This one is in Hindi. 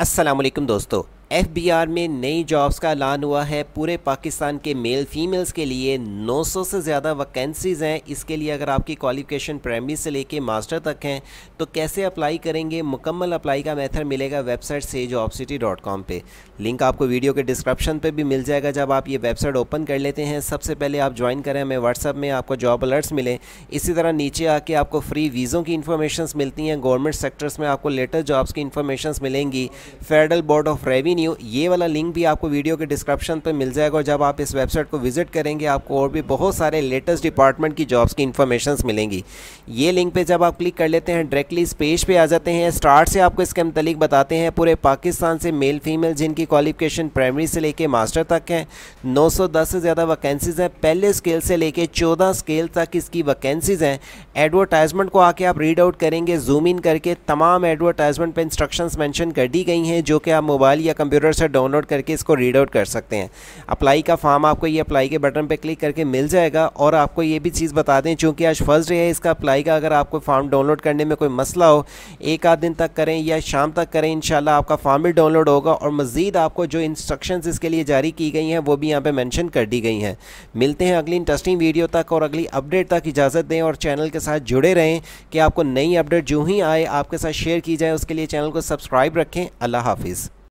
असलम दोस्तों एफबीआर में नई जॉब्स का ऐलान हुआ है पूरे पाकिस्तान के मेल फीमेल्स के लिए 900 से ज़्यादा वैकेंसीज़ हैं इसके लिए अगर आपकी क्वालिफिकेशन प्राइमरी से लेके मास्टर तक हैं तो कैसे अप्लाई करेंगे मुकम्मल अप्लाई का मेथड मिलेगा वेबसाइट से जॉब सिटी डॉट कॉम पर लिंक आपको वीडियो के डिस्क्रिप्शन पर भी मिल जाएगा जब आप ये वेबसाइट ओपन कर लेते हैं सबसे पहले आप ज्वाइन करें हमें व्हाट्सअप में आपको जॉब अलर्ट्स मिले इसी तरह नीचे आके आपको फ्री वीज़ों की इन्फॉर्मेशन मिलती हैं गवर्नमेंट सेक्टर्स में आपको लेटेस्ट जॉब्स की इन्फॉर्मेशन मिलेंगी federal board of revenue new ये वाला लिंक भी आपको वीडियो के डिस्क्रिप्शन पर मिल जाएगा और जब आप इस वेबसाइट को विजिट करेंगे आपको और भी बहुत सारे लेटेस्ट डिपार्टमेंट की जॉब्स की इन्फॉर्मेशन मिलेंगी ये लिंक पर जब आप क्लिक कर लेते हैं डायरेक्टली इस पेज पर पे आ जाते हैं स्टार्ट से आपको इसके मतलब बताते हैं पूरे पाकिस्तान से मेल फीमेल जिनकी क्वालिफिकेशन प्राइमरी से लेके मास्टर तक हैं 910 से ज़्यादा वैकेंसीज़ हैं पहले स्केल से लेके चौदह स्केल तक इसकी वैकेंसीज़ हैं एडवर्टाइजमेंट को आके आप रीड आउट करेंगे जूम इन करके तमाम एडवर्टाइजमेंट पर इंस्ट्रक्शन मैंशन कर दी गई हैं जो कि आप मोबाइल या कंप्यूटर कंप्यूटर से डाउनलोड करके इसको रीड आउट कर सकते हैं अप्लाई का फॉर्म आपको ये अप्लाई के बटन पर क्लिक करके मिल जाएगा और आपको ये भी चीज़ बता दें चूँकि आज फर्स्ट डे है इसका अप्लाई का अगर आपको फॉर्म डाउनलोड करने में कोई मसला हो एक आध दिन तक करें या शाम तक करें इन आपका फॉर्म भी डाउनलोड होगा और मज़ीद आपको जो इंस्ट्रक्शन इसके लिए जारी की गई हैं वो भी यहाँ पर मैंशन कर दी गई हैं मिलते हैं अगली इंटरेस्टिंग वीडियो तक और अगली अपडेट तक इजाज़त दें और चैनल के साथ जुड़े रहें कि आपको नई अपडेट जो ही आए आपके साथ शेयर की जाए उसके लिए चैनल को सब्सक्राइब रखें अल्लाह हाफिज़